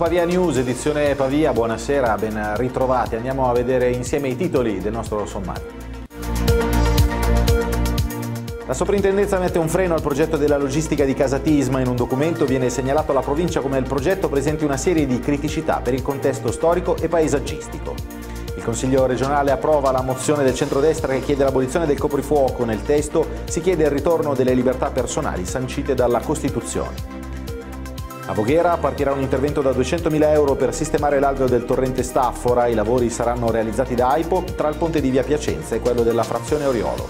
Pavia News, edizione Pavia, buonasera, ben ritrovati. Andiamo a vedere insieme i titoli del nostro sommario. La soprintendenza mette un freno al progetto della logistica di Casatisma. In un documento viene segnalato alla provincia come il progetto presenti una serie di criticità per il contesto storico e paesaggistico. Il Consiglio regionale approva la mozione del centrodestra che chiede l'abolizione del coprifuoco. Nel testo si chiede il ritorno delle libertà personali sancite dalla Costituzione. A Voghera partirà un intervento da 200.000 euro per sistemare l'alveo del torrente Staffora. I lavori saranno realizzati da AIPO tra il ponte di via Piacenza e quello della frazione Oriolo.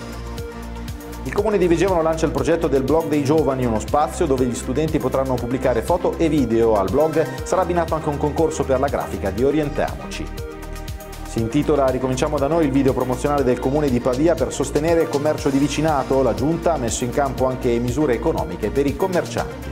Il comune di Vigevano lancia il progetto del blog dei giovani, uno spazio dove gli studenti potranno pubblicare foto e video. Al blog sarà abbinato anche un concorso per la grafica di Orientiamoci. Si intitola Ricominciamo da noi il video promozionale del comune di Pavia per sostenere il commercio di vicinato. La giunta ha messo in campo anche misure economiche per i commercianti.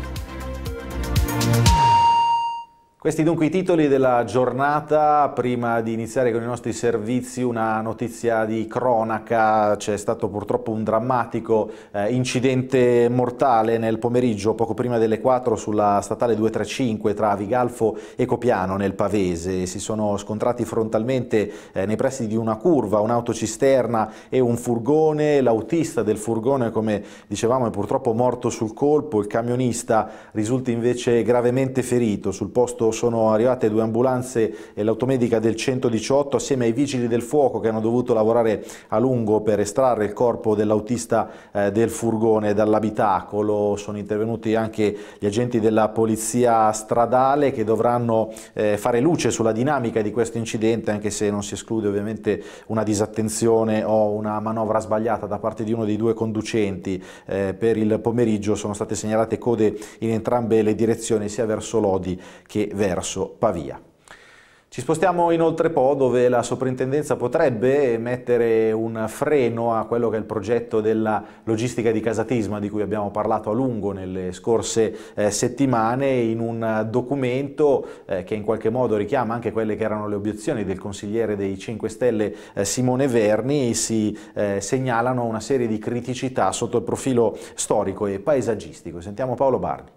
Questi dunque i titoli della giornata, prima di iniziare con i nostri servizi una notizia di cronaca, c'è stato purtroppo un drammatico eh, incidente mortale nel pomeriggio poco prima delle 4 sulla statale 235 tra Vigalfo e Copiano nel Pavese, si sono scontrati frontalmente eh, nei pressi di una curva un'autocisterna e un furgone, l'autista del furgone come dicevamo è purtroppo morto sul colpo, il camionista risulta invece gravemente ferito sul posto sono arrivate due ambulanze e l'automedica del 118 assieme ai vigili del fuoco che hanno dovuto lavorare a lungo per estrarre il corpo dell'autista eh, del furgone dall'abitacolo. Sono intervenuti anche gli agenti della polizia stradale che dovranno eh, fare luce sulla dinamica di questo incidente anche se non si esclude ovviamente una disattenzione o una manovra sbagliata da parte di uno dei due conducenti. Eh, per il pomeriggio sono state segnalate code in entrambe le direzioni sia verso Lodi che verso Pavia. Ci spostiamo inoltre Po dove la soprintendenza potrebbe mettere un freno a quello che è il progetto della logistica di casatisma di cui abbiamo parlato a lungo nelle scorse eh, settimane in un documento eh, che in qualche modo richiama anche quelle che erano le obiezioni del consigliere dei 5 Stelle eh, Simone Verni, si eh, segnalano una serie di criticità sotto il profilo storico e paesaggistico. Sentiamo Paolo Barni.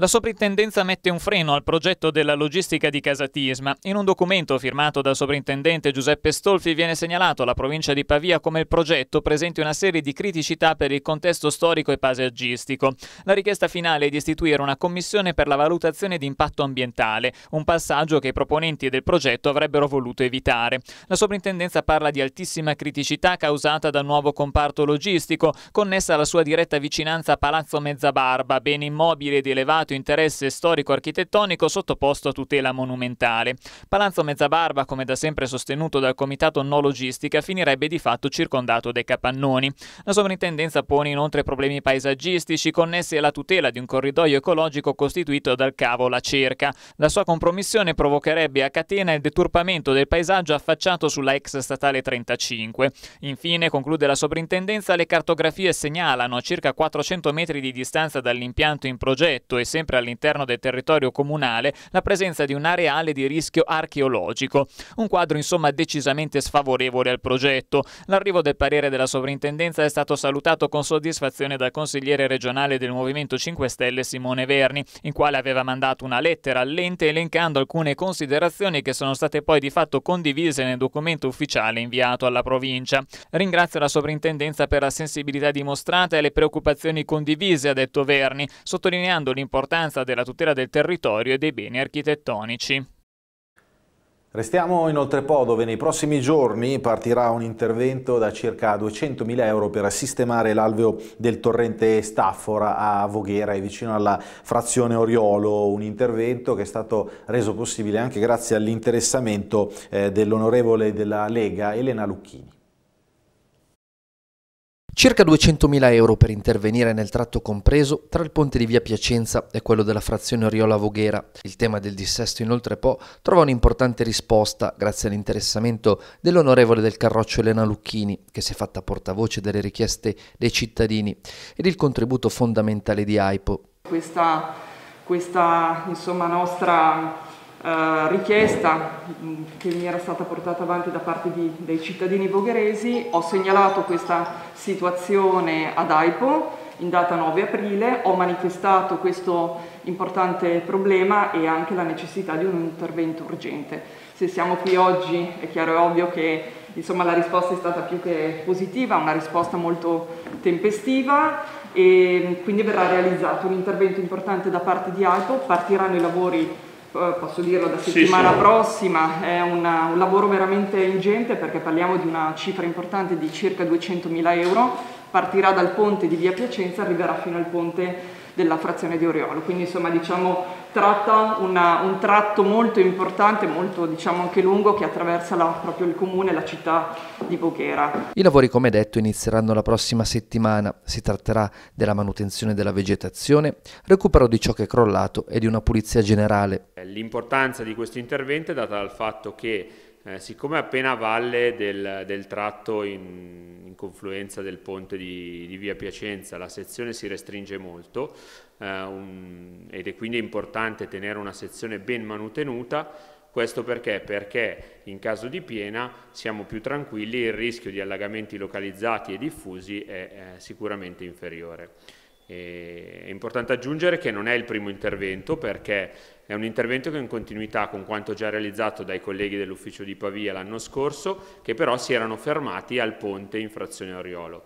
La soprintendenza mette un freno al progetto della logistica di Casatisma. In un documento firmato dal soprintendente Giuseppe Stolfi viene segnalato alla provincia di Pavia come il progetto presenti una serie di criticità per il contesto storico e paesaggistico. La richiesta finale è di istituire una commissione per la valutazione di impatto ambientale, un passaggio che i proponenti del progetto avrebbero voluto evitare. La soprintendenza parla di altissima criticità causata dal nuovo comparto logistico, connessa alla sua diretta vicinanza a Palazzo Mezzabarba, bene immobile ed elevato elevato interesse storico-architettonico sottoposto a tutela monumentale. Palazzo Mezzabarba, come da sempre sostenuto dal Comitato No Logistica, finirebbe di fatto circondato dai capannoni. La sovrintendenza pone inoltre problemi paesaggistici connessi alla tutela di un corridoio ecologico costituito dal cavo La Cerca. La sua compromissione provocherebbe a catena il deturpamento del paesaggio affacciato sulla ex statale 35. Infine, conclude la sovrintendenza, le cartografie segnalano a circa 400 metri di distanza dall'impianto in progetto e se sempre all'interno del territorio comunale, la presenza di un areale di rischio archeologico. Un quadro insomma decisamente sfavorevole al progetto. L'arrivo del parere della sovrintendenza è stato salutato con soddisfazione dal consigliere regionale del Movimento 5 Stelle Simone Verni, in quale aveva mandato una lettera all'ente elencando alcune considerazioni che sono state poi di fatto condivise nel documento ufficiale inviato alla provincia. Ringrazio la sovrintendenza per la sensibilità dimostrata e le preoccupazioni condivise, ha detto Verni, sottolineando l'importanza l'importanza della tutela del territorio e dei beni architettonici. Restiamo inoltre Oltrepo dove nei prossimi giorni partirà un intervento da circa 200.000 euro per sistemare l'alveo del torrente Staffora a Voghera e vicino alla frazione Oriolo, un intervento che è stato reso possibile anche grazie all'interessamento eh, dell'onorevole della Lega Elena Lucchini. Circa 200.000 euro per intervenire nel tratto compreso tra il ponte di via Piacenza e quello della frazione Oriola-Voghera. Il tema del dissesto inoltre Po trova un'importante risposta grazie all'interessamento dell'onorevole del Carroccio Elena Lucchini, che si è fatta portavoce delle richieste dei cittadini, ed il contributo fondamentale di AIPO. Questa, questa insomma, nostra eh, richiesta mm, che mi era stata portata avanti da parte di, dei cittadini vogheresi, ho segnalato questa situazione ad AIPO in data 9 aprile, ho manifestato questo importante problema e anche la necessità di un intervento urgente. Se siamo qui oggi è chiaro e ovvio che insomma, la risposta è stata più che positiva, una risposta molto tempestiva e mm, quindi verrà realizzato un intervento importante da parte di AIPO, partiranno i lavori eh, posso dirlo da settimana sì, sì. prossima, è una, un lavoro veramente ingente perché parliamo di una cifra importante di circa 200.000 euro, partirà dal ponte di via Piacenza e arriverà fino al ponte della frazione di Oriolo, quindi insomma diciamo tratta una, un tratto molto importante, molto diciamo anche lungo che attraversa la, proprio il comune, la città di Voghera. I lavori come detto inizieranno la prossima settimana, si tratterà della manutenzione della vegetazione, recupero di ciò che è crollato e di una pulizia generale. L'importanza di questo intervento è data dal fatto che eh, siccome è appena a valle del, del tratto in, in, confluenza del ponte di, di, via Piacenza la sezione si restringe molto eh, un, ed è quindi importante tenere una sezione ben manutenuta, questo perché? Perché in caso di piena siamo più tranquilli, e il rischio di allagamenti localizzati e diffusi è, è sicuramente inferiore. E, è importante aggiungere che non è il primo intervento perché è un intervento che è in continuità con quanto già realizzato dai colleghi dell'ufficio di Pavia l'anno scorso, che però si erano fermati al ponte in frazione Oriolo.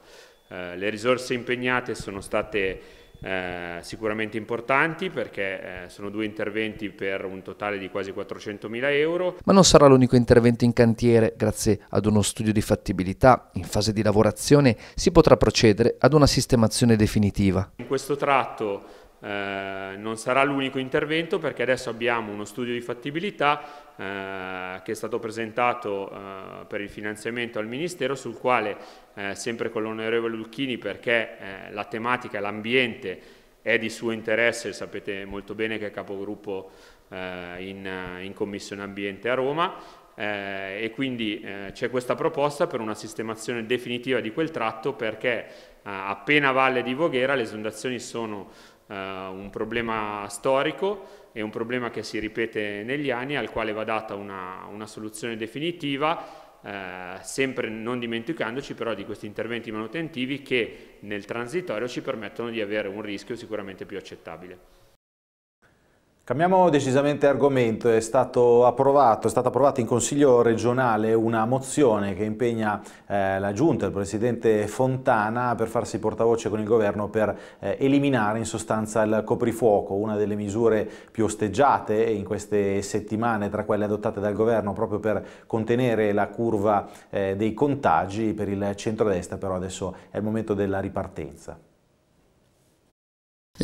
Eh, le risorse impegnate sono state eh, sicuramente importanti perché eh, sono due interventi per un totale di quasi 400.000 euro. Ma non sarà l'unico intervento in cantiere, grazie ad uno studio di fattibilità in fase di lavorazione si potrà procedere ad una sistemazione definitiva. In questo tratto eh, non sarà l'unico intervento perché adesso abbiamo uno studio di fattibilità eh, che è stato presentato eh, per il finanziamento al Ministero sul quale eh, sempre con l'onorevole Lucchini perché eh, la tematica, e l'ambiente è di suo interesse, sapete molto bene che è capogruppo in, in, Commissione Ambiente a Roma e quindi c'è questa proposta per una sistemazione definitiva di quel tratto perché appena a valle di Voghera le esondazioni sono eh, un problema storico è un problema che si ripete negli anni al quale va data una, una soluzione definitiva eh, sempre non dimenticandoci però di questi interventi manutentivi che nel transitorio ci permettono di avere un rischio sicuramente più accettabile. Cambiamo decisamente argomento, è, approvato, è, stata approvata in Consiglio regionale una mozione che impegna eh, la Giunta, il Presidente Fontana, per farsi portavoce con il Governo per eh, eliminare in sostanza il coprifuoco, una delle misure più osteggiate in queste settimane tra quelle adottate dal Governo proprio per contenere la curva eh, dei contagi per il centrodestra, però adesso è il momento della ripartenza.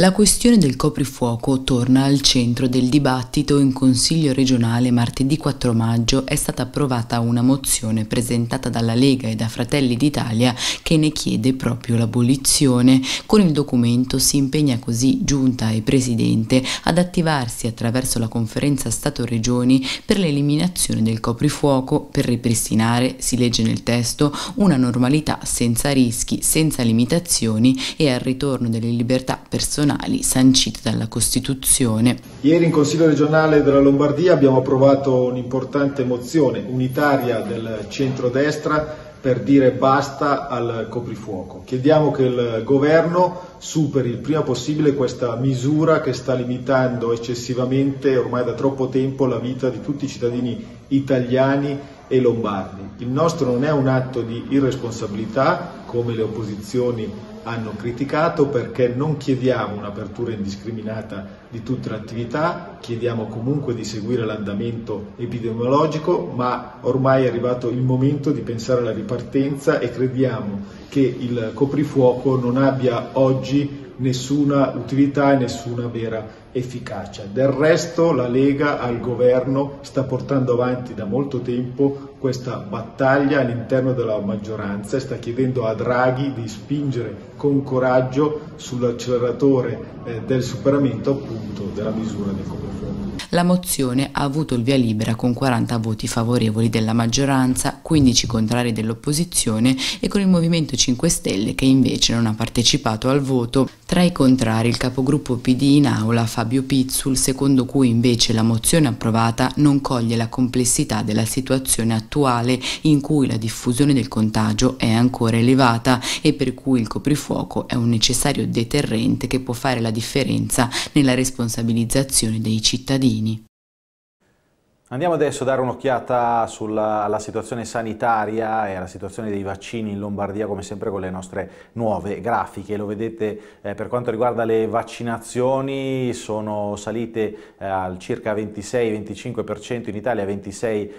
La questione del coprifuoco torna al centro del dibattito in Consiglio regionale martedì 4 maggio è stata approvata una mozione presentata dalla Lega e da Fratelli d'Italia che ne chiede proprio l'abolizione. Con il documento si impegna così Giunta e Presidente ad attivarsi attraverso la conferenza Stato-Regioni per l'eliminazione del coprifuoco per ripristinare, si legge nel testo, una normalità senza rischi, senza limitazioni e al ritorno delle libertà personali costituzionali sancite dalla Costituzione. Ieri in Consiglio regionale della Lombardia abbiamo approvato un'importante mozione unitaria del centrodestra per dire basta al coprifuoco. Chiediamo che il governo superi il prima possibile questa misura che sta limitando eccessivamente ormai da troppo tempo la vita di tutti i cittadini italiani e lombardi. Il nostro non è un atto di irresponsabilità, come le opposizioni hanno criticato perché non chiediamo un'apertura indiscriminata di tutte le attività, chiediamo comunque di seguire l'andamento epidemiologico, ma ormai è arrivato il momento di pensare alla ripartenza e crediamo che il coprifuoco non abbia oggi nessuna utilità e nessuna vera efficacia. Del resto la Lega al governo sta portando avanti da molto tempo questa battaglia all'interno della maggioranza e sta chiedendo a Draghi di spingere con coraggio sull'acceleratore eh, del superamento appunto della misura del coprifuoco. La mozione ha avuto il via libera con 40 voti favorevoli della maggioranza, 15 contrari dell'opposizione e con il Movimento 5 Stelle che invece non ha partecipato al voto. Tra i contrari il capogruppo PD in aula Fabio Pizzul, secondo cui invece la mozione approvata non coglie la complessità della situazione attuale in cui la diffusione del contagio è ancora elevata e per cui il coprifuoco è un necessario deterrente che può fare la differenza nella responsabilizzazione dei cittadini. Украине. Andiamo adesso a dare un'occhiata sulla situazione sanitaria e alla situazione dei vaccini in Lombardia, come sempre con le nostre nuove grafiche. Lo vedete eh, per quanto riguarda le vaccinazioni, sono salite eh, al circa 26-25% in Italia, 26,89%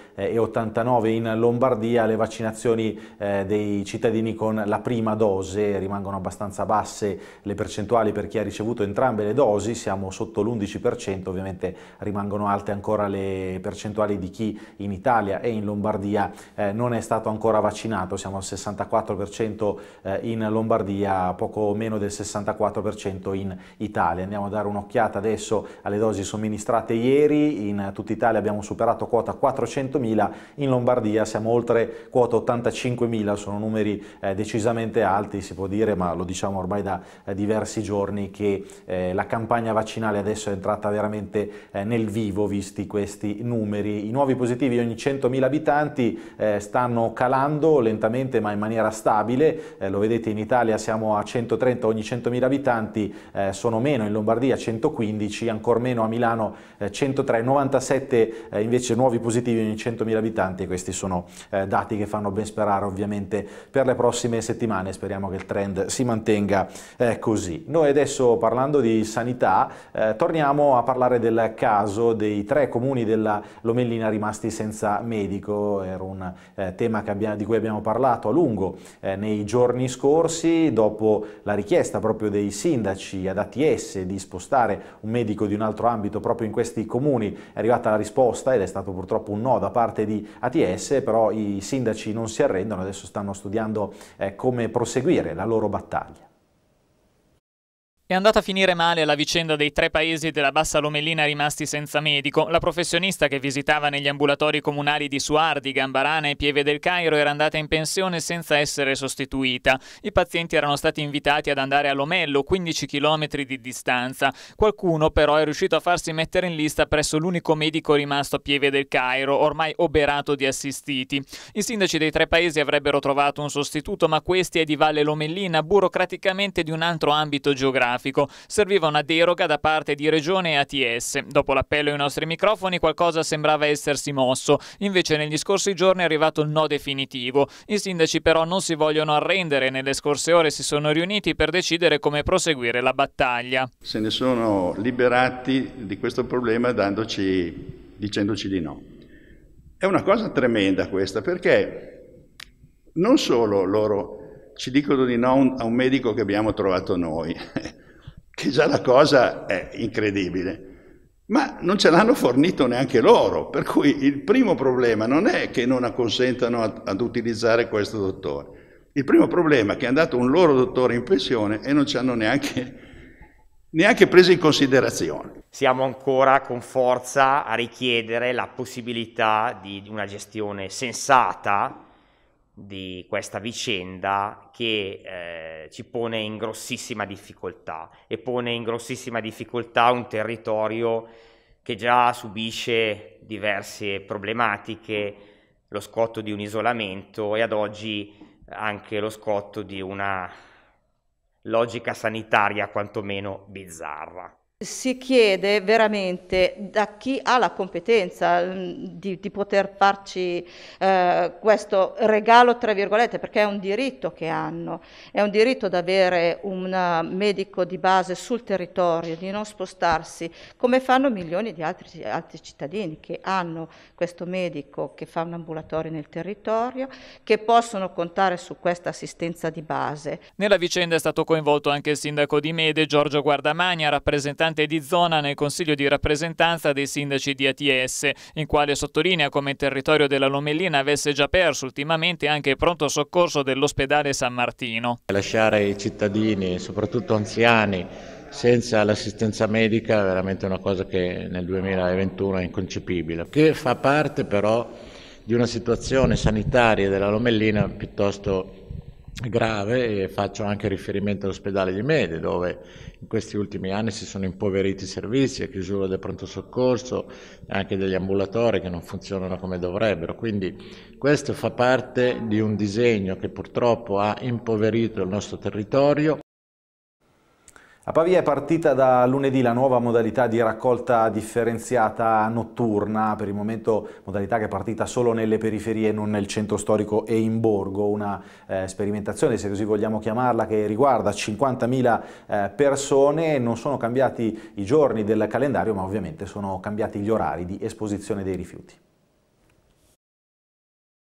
eh, in Lombardia. Le vaccinazioni eh, dei cittadini con la prima dose rimangono abbastanza basse le percentuali per chi ha ricevuto entrambe le dosi, siamo sotto l'11%, ovviamente rimangono alte ancora le percentuali percentuali di chi in Italia e in Lombardia eh, non è stato ancora vaccinato, siamo al 64% eh, in Lombardia, poco meno del 64% in Italia. Andiamo a dare un'occhiata adesso alle dosi somministrate ieri, in tutta Italia abbiamo superato quota 400.000, in Lombardia siamo oltre quota 85.000, sono numeri eh, decisamente alti, si può dire, ma lo diciamo ormai da eh, diversi giorni che eh, la campagna vaccinale adesso è entrata veramente eh, nel vivo, visti questi numeri numeri, i nuovi positivi ogni 100.000 abitanti eh, stanno calando lentamente ma in maniera stabile, eh, lo vedete in Italia siamo a 130 ogni 100.000 abitanti, eh, sono meno in Lombardia 115, ancora meno a Milano 103, eh, 97 eh, invece nuovi positivi ogni 100.000 abitanti questi sono eh, dati che fanno ben sperare ovviamente per le prossime settimane, speriamo che il trend si mantenga così. Noi adesso parlando di sanità torniamo a parlare del caso dei tre comuni della Lomellina rimasti senza medico, era un eh, tema abbiamo, di cui abbiamo parlato a lungo eh, nei giorni scorsi, dopo la richiesta proprio dei sindaci ad ATS di spostare un medico di un altro ambito proprio in questi comuni, è arrivata la risposta ed è stato purtroppo un no da parte di ATS, però i sindaci non si arrendono, adesso stanno studiando eh, come proseguire la loro battaglia. È andata a finire male la vicenda dei tre paesi della Bassa Lomellina rimasti senza medico. La professionista che visitava negli ambulatori comunali di Suardi, Gambarana e Pieve del Cairo era andata in pensione senza essere sostituita. I pazienti erano stati invitati ad andare a Lomello, 15 km di distanza. Qualcuno però è riuscito a farsi mettere in lista presso l'unico medico rimasto a Pieve del Cairo, ormai oberato di assistiti. I sindaci dei tre paesi avrebbero trovato un sostituto, ma questi è di Valle Lomellina, burocraticamente di un altro ambito geografico grafico. Serviva una deroga da parte di Regione e ATS. Dopo l'appello ai nostri microfoni qualcosa sembrava essersi mosso, invece negli scorsi giorni è arrivato il no definitivo. I sindaci però non si vogliono arrendere, e nelle scorse ore si sono riuniti per decidere come proseguire la battaglia. Se ne sono liberati di questo problema dandoci, dicendoci di no. È una cosa tremenda questa perché non solo loro ci dicono di no a un medico che abbiamo trovato noi, che già la cosa è incredibile. Ma non ce l'hanno fornito neanche loro, per cui il primo problema non è che non acconsentano ad, ad utilizzare questo dottore. Il primo problema è che è andato un loro dottore in pensione e non ci hanno neanche neanche prese in considerazione. Siamo ancora con forza a richiedere la possibilità di una gestione sensata di questa vicenda che eh, ci pone in grossissima difficoltà e pone in grossissima difficoltà un territorio che già subisce diverse problematiche, lo scotto di un isolamento e ad oggi anche lo scotto di una logica sanitaria quantomeno bizzarra si chiede veramente da chi ha la competenza mm, di, di poter farci eh, questo regalo, tra virgolette, perché è un diritto che hanno, è un diritto di avere un medico di base sul territorio, di non spostarsi, come fanno milioni di altri, altri cittadini che hanno questo medico che fa un ambulatorio nel territorio, che possono contare su questa assistenza di base. Nella vicenda è stato coinvolto anche il sindaco di Mede, Giorgio Guardamagna, rappresentante rappresentante di zona nel Consiglio di rappresentanza dei sindaci di ATS, in quale sottolinea come il territorio della Lomellina avesse già perso ultimamente anche il pronto soccorso dell'ospedale San Martino. Lasciare i cittadini, soprattutto anziani, senza l'assistenza medica è veramente una cosa che nel 2021 è inconcepibile, che fa parte però di una situazione sanitaria della Lomellina piuttosto grave e faccio anche riferimento all'ospedale di Mede dove in questi ultimi anni si sono impoveriti i servizi, la chiusura del pronto soccorso e anche degli ambulatori che non funzionano come dovrebbero. Quindi questo fa parte di un disegno che purtroppo ha impoverito il nostro territorio a Pavia è partita da lunedì la nuova modalità di raccolta differenziata notturna, per il momento modalità che è partita solo nelle periferie, non nel centro storico e in borgo, una eh, sperimentazione, se così vogliamo chiamarla, che riguarda 50.000 eh, persone, non sono cambiati i giorni del calendario, ma ovviamente sono cambiati gli orari di esposizione dei rifiuti.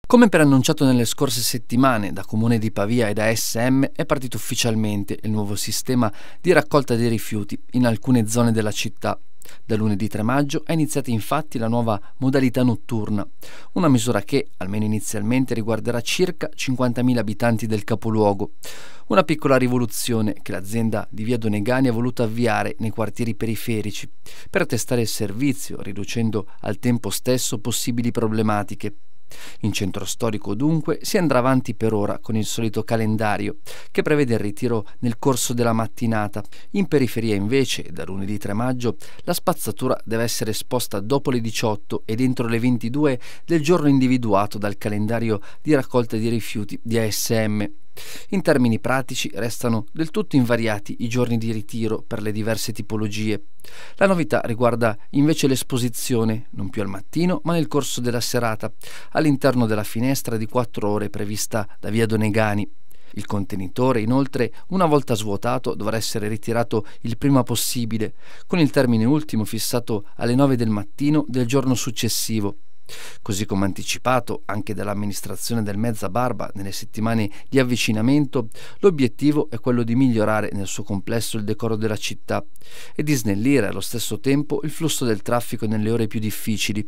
Come preannunciato nelle scorse settimane da Comune di Pavia e da SM è partito ufficialmente il nuovo sistema di raccolta dei rifiuti in alcune zone della città. Da lunedì 3 maggio è iniziata infatti la nuova modalità notturna, una misura che, almeno inizialmente, riguarderà circa 50.000 abitanti del capoluogo. Una piccola rivoluzione che l'azienda di Via Donegani ha voluto avviare nei quartieri periferici per testare il servizio, riducendo al tempo stesso possibili problematiche. In centro storico dunque si andrà avanti per ora con il solito calendario che prevede il ritiro nel corso della mattinata. In periferia invece, da lunedì 3 maggio, la spazzatura deve essere esposta dopo le 18 e entro le 22 del giorno individuato dal calendario di raccolta di rifiuti di ASM in termini pratici restano del tutto invariati i giorni di ritiro per le diverse tipologie. La novità riguarda invece l'esposizione, non più al mattino ma nel corso della serata, all'interno della finestra di 4 ore prevista da via Donegani. Il contenitore, inoltre, una volta svuotato, dovrà essere ritirato il prima possibile, con il termine ultimo fissato alle 9 del mattino del giorno successivo. Così come anticipato anche dall'amministrazione del Mezza Barba nelle settimane di avvicinamento, l'obiettivo è quello di migliorare nel suo complesso il decoro della città e di snellire allo stesso tempo il flusso del traffico nelle ore più difficili.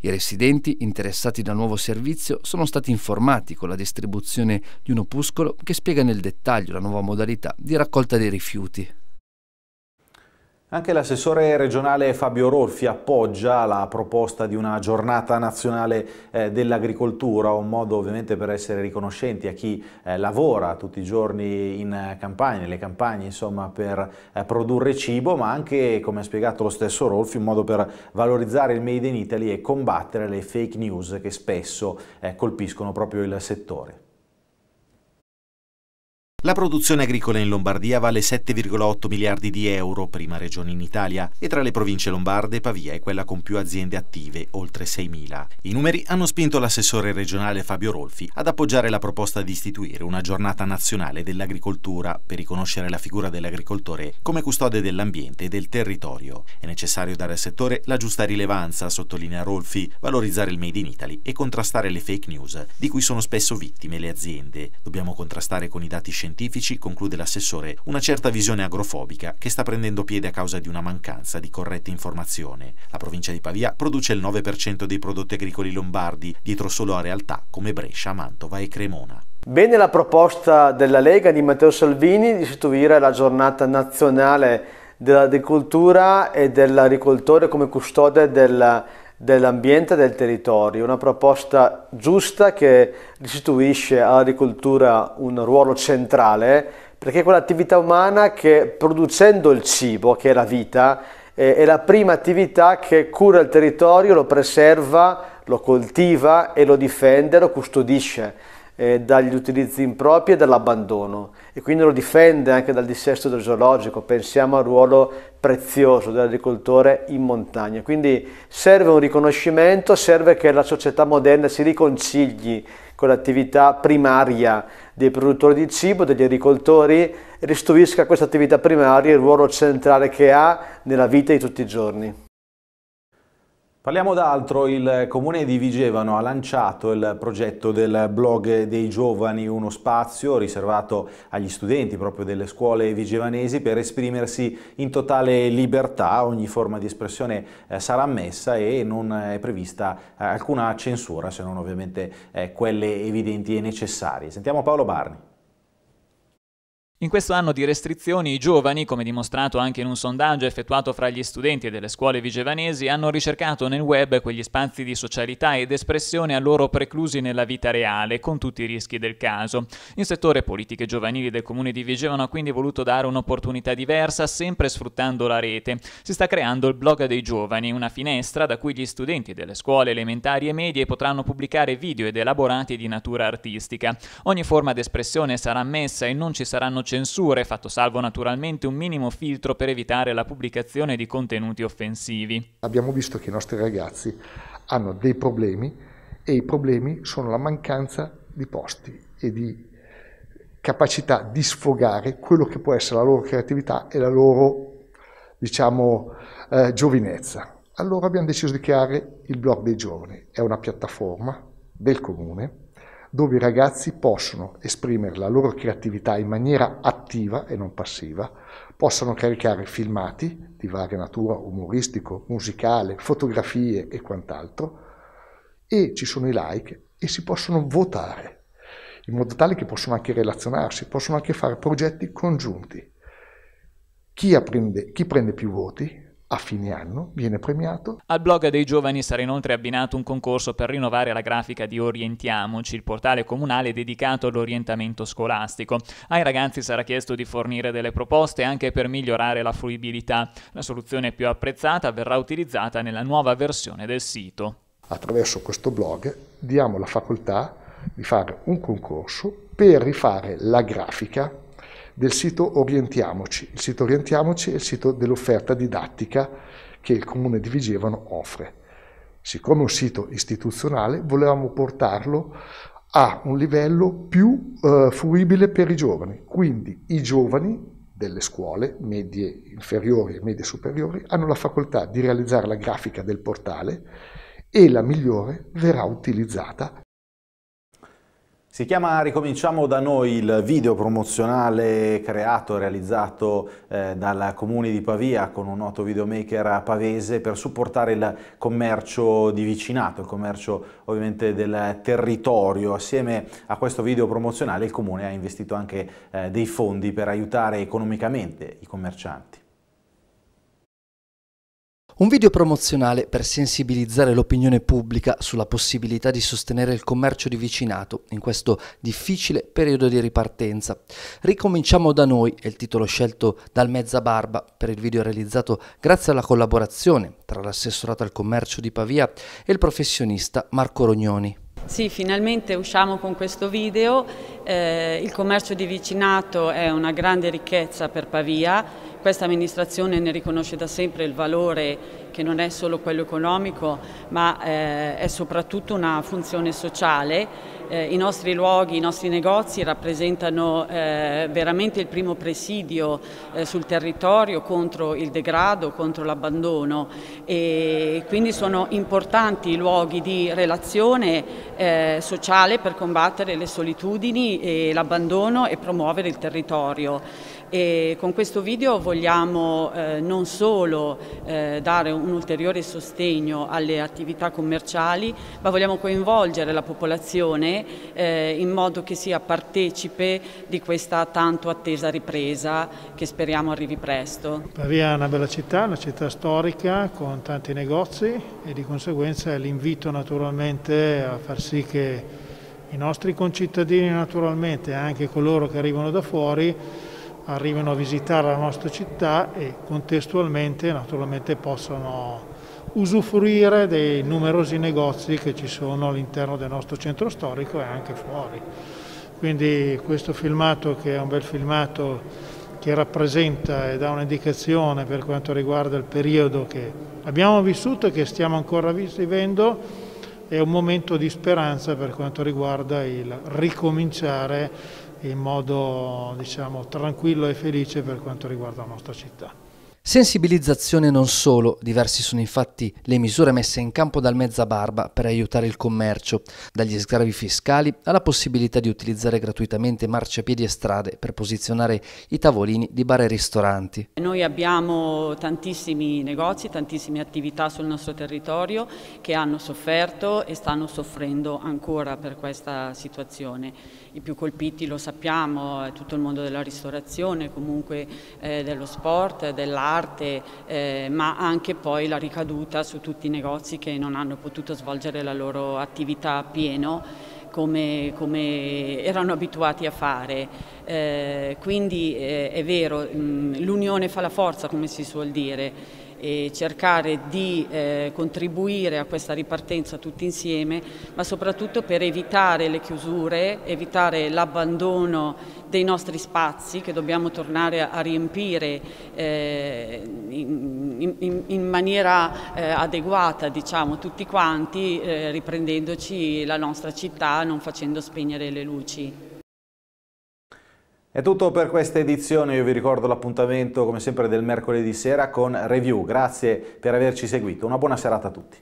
I residenti interessati dal nuovo servizio sono stati informati con la distribuzione di un opuscolo che spiega nel dettaglio la nuova modalità di raccolta dei rifiuti. Anche l'assessore regionale Fabio Rolfi appoggia la proposta di una giornata nazionale eh, dell'agricoltura, un modo ovviamente per essere riconoscenti a chi eh, lavora tutti i giorni in campagna, nelle campagne insomma, per eh, produrre cibo, ma anche, come ha spiegato lo stesso Rolfi, un modo per valorizzare il Made in Italy e combattere le fake news che spesso eh, colpiscono proprio il settore. La produzione agricola in Lombardia vale 7,8 miliardi di euro, prima regione in Italia, e tra le province lombarde Pavia è quella con più aziende attive, oltre 6.000. I numeri hanno spinto l'assessore regionale Fabio Rolfi ad appoggiare la proposta di istituire una giornata nazionale dell'agricoltura per riconoscere la figura dell'agricoltore come custode dell'ambiente e del territorio. È necessario dare al settore la giusta rilevanza, sottolinea Rolfi, valorizzare il Made in Italy e contrastare le fake news, di cui sono spesso vittime le aziende. Dobbiamo contrastare con i dati scientifici scientifici, conclude l'assessore, una certa visione agrofobica che sta prendendo piede a causa di una mancanza di corretta informazione. La provincia di Pavia produce il 9% dei prodotti agricoli lombardi, dietro solo a realtà come Brescia, Mantova e Cremona. Bene la proposta della Lega di Matteo Salvini di istituire la giornata nazionale dell'agricoltura e dell'agricoltore come custode del dell'ambiente e del territorio, una proposta giusta che restituisce all'agricoltura un ruolo centrale perché è quell'attività umana che producendo il cibo, che è la vita, eh, è la prima attività che cura il territorio, lo preserva, lo coltiva e lo difende, lo custodisce eh, dagli utilizzi impropri e dall'abbandono e quindi lo difende anche dal dissesto idrogeologico, pensiamo al ruolo prezioso dell'agricoltore in montagna. Quindi serve un riconoscimento, serve che la società moderna si riconcili con l'attività primaria dei produttori di cibo, degli agricoltori, restituisca questa attività primaria il ruolo centrale che ha nella vita di tutti i giorni. Parliamo d'altro, il comune di Vigevano ha lanciato il progetto del blog dei giovani, uno spazio riservato agli studenti proprio delle scuole vigevanesi per esprimersi in totale libertà, ogni forma di espressione eh, sarà ammessa e non è prevista eh, alcuna censura se non ovviamente eh, quelle evidenti e necessarie. Sentiamo Paolo Barni. In questo anno di restrizioni i giovani, come dimostrato anche in un sondaggio effettuato fra gli studenti delle scuole vigevanesi, hanno ricercato nel web quegli spazi di socialità ed espressione a loro preclusi nella vita reale, con tutti i rischi del caso. Il settore politiche giovanili del comune di Vigevano ha quindi voluto dare un'opportunità diversa, sempre sfruttando la rete. Si sta creando il blog dei giovani, una finestra da cui gli studenti delle scuole elementari e medie potranno pubblicare video ed elaborati di natura artistica. Ogni forma d'espressione sarà ammessa e non ci saranno censure, fatto salvo naturalmente un minimo filtro per evitare la pubblicazione di contenuti offensivi. Abbiamo visto che i nostri ragazzi hanno dei problemi e i problemi sono la mancanza di posti e di capacità di sfogare quello che può essere la loro creatività e la loro, diciamo, eh, giovinezza. Allora abbiamo deciso di creare il blog dei giovani, è una piattaforma del comune dove i ragazzi possono esprimere la loro creatività in maniera attiva e non passiva, possono caricare filmati di varia natura, umoristico, musicale, fotografie e quant'altro, e ci sono i like e si possono votare, in modo tale che possono anche relazionarsi, possono anche fare progetti congiunti. Chi, apprende, chi prende più voti a fine anno viene premiato. Al blog dei giovani sarà inoltre abbinato un concorso per rinnovare la grafica di Orientiamoci, il portale comunale dedicato all'orientamento scolastico. Ai ragazzi sarà chiesto di fornire delle proposte anche per migliorare la fruibilità. La soluzione più apprezzata verrà utilizzata nella nuova versione del sito. Attraverso questo blog diamo la facoltà di fare un concorso per rifare la grafica del sito Orientiamoci. Il sito Orientiamoci è il sito dell'offerta didattica che il comune di Vigevano offre. Siccome è un sito istituzionale, volevamo portarlo a un livello più eh, fruibile per i giovani. Quindi i giovani delle scuole, medie inferiori e medie superiori, hanno la facoltà di realizzare la grafica del portale e la migliore verrà utilizzata si chiama Ricominciamo da noi il video promozionale creato e realizzato eh, dal Comune di Pavia con un noto videomaker pavese per supportare il commercio di vicinato, il commercio ovviamente del territorio. Assieme a questo video promozionale il Comune ha investito anche eh, dei fondi per aiutare economicamente i commercianti. Un video promozionale per sensibilizzare l'opinione pubblica sulla possibilità di sostenere il commercio di vicinato in questo difficile periodo di ripartenza. Ricominciamo da noi è il titolo scelto dal Mezza Barba per il video realizzato grazie alla collaborazione tra l'assessorato al commercio di Pavia e il professionista Marco Rognoni. Sì, finalmente usciamo con questo video. Eh, il commercio di vicinato è una grande ricchezza per Pavia questa amministrazione ne riconosce da sempre il valore che non è solo quello economico ma eh, è soprattutto una funzione sociale. Eh, I nostri luoghi, i nostri negozi rappresentano eh, veramente il primo presidio eh, sul territorio contro il degrado, contro l'abbandono e quindi sono importanti i luoghi di relazione eh, sociale per combattere le solitudini e l'abbandono e promuovere il territorio e con questo video vogliamo eh, non solo eh, dare un ulteriore sostegno alle attività commerciali, ma vogliamo coinvolgere la popolazione eh, in modo che sia partecipe di questa tanto attesa ripresa che speriamo arrivi presto. Pavia è una bella città, una città storica con tanti negozi e di conseguenza l'invito naturalmente a far sì che i nostri concittadini naturalmente, anche coloro che arrivano da fuori, arrivino a visitare la nostra città e contestualmente naturalmente possono usufruire dei numerosi negozi che ci sono all'interno del nostro centro storico e anche fuori. Quindi questo filmato che è un bel filmato che rappresenta e dà un'indicazione per quanto riguarda il periodo che abbiamo vissuto e che stiamo ancora vivendo, è un momento di speranza per quanto riguarda il ricominciare in modo diciamo, tranquillo e felice per quanto riguarda la nostra città. Sensibilizzazione non solo, diversi sono infatti le misure messe in campo dal Mezzabarba per aiutare il commercio, dagli sgravi fiscali alla possibilità di utilizzare gratuitamente marciapiedi e strade per posizionare i tavolini di bar e ristoranti. Noi abbiamo tantissimi negozi, tantissime attività sul nostro territorio che hanno sofferto e stanno soffrendo ancora per questa situazione. I più colpiti lo sappiamo, tutto il mondo della ristorazione, comunque eh, dello sport, dell'arte parte, eh, ma anche poi la ricaduta su tutti i negozi che non hanno potuto svolgere la loro attività a pieno come, come erano abituati a fare. Eh, quindi eh, è vero, mm, l'unione fa la forza, come si suol dire e cercare di eh, contribuire a questa ripartenza tutti insieme, ma soprattutto per evitare le chiusure, evitare l'abbandono dei nostri spazi che dobbiamo tornare a riempire eh, in, in, in, maniera eh, adeguata, diciamo, tutti quanti, eh, riprendendoci la nostra città, non facendo spegnere le luci. È tutto per questa edizione, io vi ricordo l'appuntamento come sempre del mercoledì sera con Review, grazie per averci seguito, una buona serata a tutti.